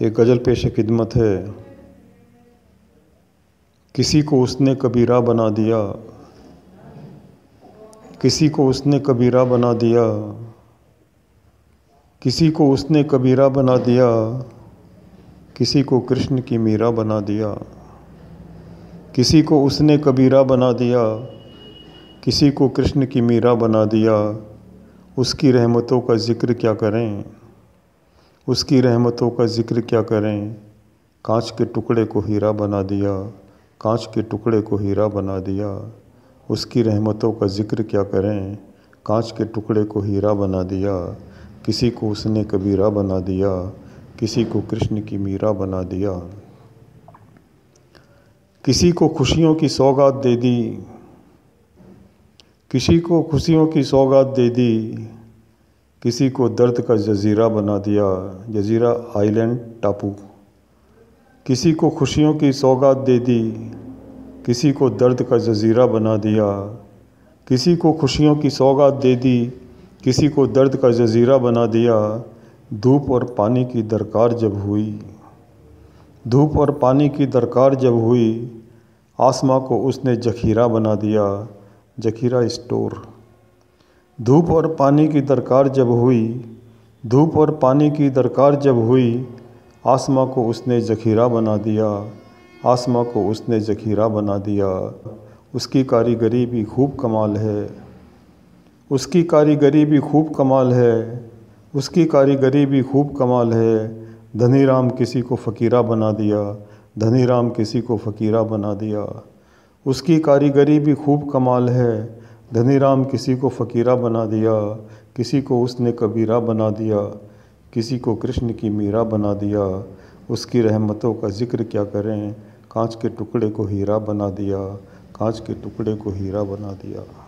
ये गज़ल पेश खिदमत है किसी को उसने कबीरा बना दिया किसी को उसने कबीरा बना दिया किसी को उसने कबीरा बना दिया किसी को कृष्ण की मीरा बना दिया किसी को उसने कबीरा बना दिया किसी को कृष्ण की मीरा बना दिया उसकी रहमतों का ज़िक्र क्या करें उसकी रहमतों का ज़िक्र क्या करें कांच के टुकड़े को हीरा बना दिया कांच के टुकड़े को हीरा बना दिया उसकी रहमतों का ज़िक्र क्या करें कांच के टुकड़े को हीरा बना दिया किसी को उसने कबीरा बना दिया किसी को कृष्ण की मीरा बना दिया किसी को खुशियों की सौगात दे दी किसी को खुशियों की सौगात दे दी किसी को दर्द का जजीरा बना दिया जजीरा आइलैंड टापू किसी को खुशियों की सौगात दे दी किसी को दर्द का जजीरा बना दिया किसी को खुशियों की सौगात दे दी किसी को दर्द का जजीरा बना दिया धूप और पानी की दरकार जब हुई धूप और पानी की दरकार जब हुई आसमां को उसने जखीरा बना दिया जखीरा स्टोर धूप और पानी की दरकार जब हुई धूप और पानी की दरकार जब हुई आसमां को उसने जखीरा बना दिया आसमा को उसने जखीरा बना दिया उसकी कारीगरी भी खूब कमाल है उसकी कारीगरी भी खूब कमाल है उसकी कारीगरी भी खूब कमाल है धनी राम किसी को फ़कीरा बना दिया धनी राम किसी को फ़कीरा बना दिया उसकी कारीगरी भी खूब कमाल है धनी राम किसी को फकीरा बना दिया किसी को उसने कबीरा बना दिया किसी को कृष्ण की मीरा बना दिया उसकी रहमतों का जिक्र क्या करें कांच के टुकड़े को हीरा बना दिया कांच के टुकड़े को हीरा बना दिया